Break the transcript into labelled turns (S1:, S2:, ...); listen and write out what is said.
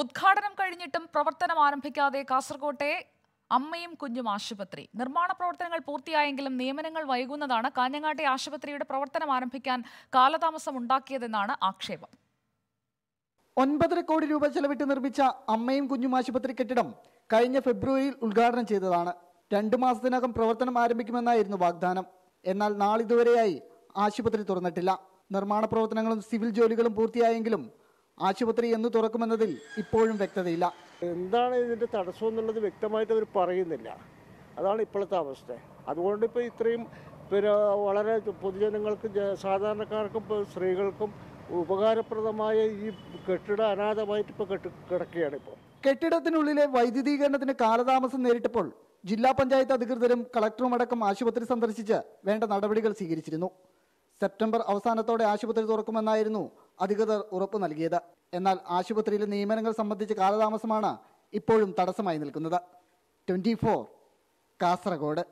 S1: ഉദ്ഘാടനം കഴിഞ്ഞിട്ടും പ്രവർത്തനം ആരംഭിക്കാതെ കാസർകോട്ടെ അമ്മയും കുഞ്ഞും ആശുപത്രി നിർമ്മാണ പ്രവർത്തനങ്ങൾ പൂർത്തിയായെങ്കിലും നിയമനങ്ങൾ വൈകുന്നതാണ് കാഞ്ഞങ്ങാട്ടെ ആശുപത്രിയുടെ പ്രവർത്തനം ആരംഭിക്കാൻ കാലതാമസം ഉണ്ടാക്കിയതെന്നാണ് ആക്ഷേപം
S2: ഒൻപതര കോടി രൂപ ചെലവിട്ട് നിർമ്മിച്ച അമ്മയും കുഞ്ഞും ആശുപത്രി കെട്ടിടം കഴിഞ്ഞ ഫെബ്രുവരിയിൽ ഉദ്ഘാടനം ചെയ്തതാണ് രണ്ടു മാസത്തിനകം പ്രവർത്തനം ആരംഭിക്കുമെന്നായിരുന്നു വാഗ്ദാനം എന്നാൽ നാളിതുവരെയായി ആശുപത്രി തുറന്നിട്ടില്ല നിർമ്മാണ പ്രവർത്തനങ്ങളും സിവിൽ ജോലികളും പൂർത്തിയായെങ്കിലും ആശുപത്രി എന്ന് തുറക്കുമെന്നതിൽ ഇപ്പോഴും വ്യക്തതയില്ല
S3: എന്താണ് ഇതിന്റെ തടസ്സം എന്നുള്ളത് വ്യക്തമായിട്ട് അവർ പറയുന്നില്ല അതാണ് ഇപ്പോഴത്തെ അവസ്ഥ അതുകൊണ്ട് ഇപ്പോൾ ഇത്രയും പിന്നെ വളരെ പൊതുജനങ്ങൾക്ക് സാധാരണക്കാർക്കും സ്ത്രീകൾക്കും ഉപകാരപ്രദമായ ഈ കെട്ടിട അനാഥമായിട്ട് ഇപ്പോൾ കെട്ടി കിടക്കുകയാണ് ഇപ്പോൾ
S2: കെട്ടിടത്തിനുള്ളിലെ വൈദ്യുതീകരണത്തിന് കാലതാമസം നേരിട്ടപ്പോൾ ജില്ലാ പഞ്ചായത്ത് അധികൃതരും കളക്ടറുമടക്കം ആശുപത്രി സന്ദർശിച്ച് വേണ്ട നടപടികൾ സ്വീകരിച്ചിരുന്നു സെപ്റ്റംബർ അവസാനത്തോടെ ആശുപത്രി തുറക്കുമെന്നായിരുന്നു അധികൃതർ ഉറപ്പു നൽകിയത് എന്നാൽ ആശുപത്രിയിലെ നിയമനങ്ങൾ സംബന്ധിച്ച് കാലതാമസമാണ് ഇപ്പോഴും തടസ്സമായി നിൽക്കുന്നത് ട്വൻറ്റി കാസർഗോഡ്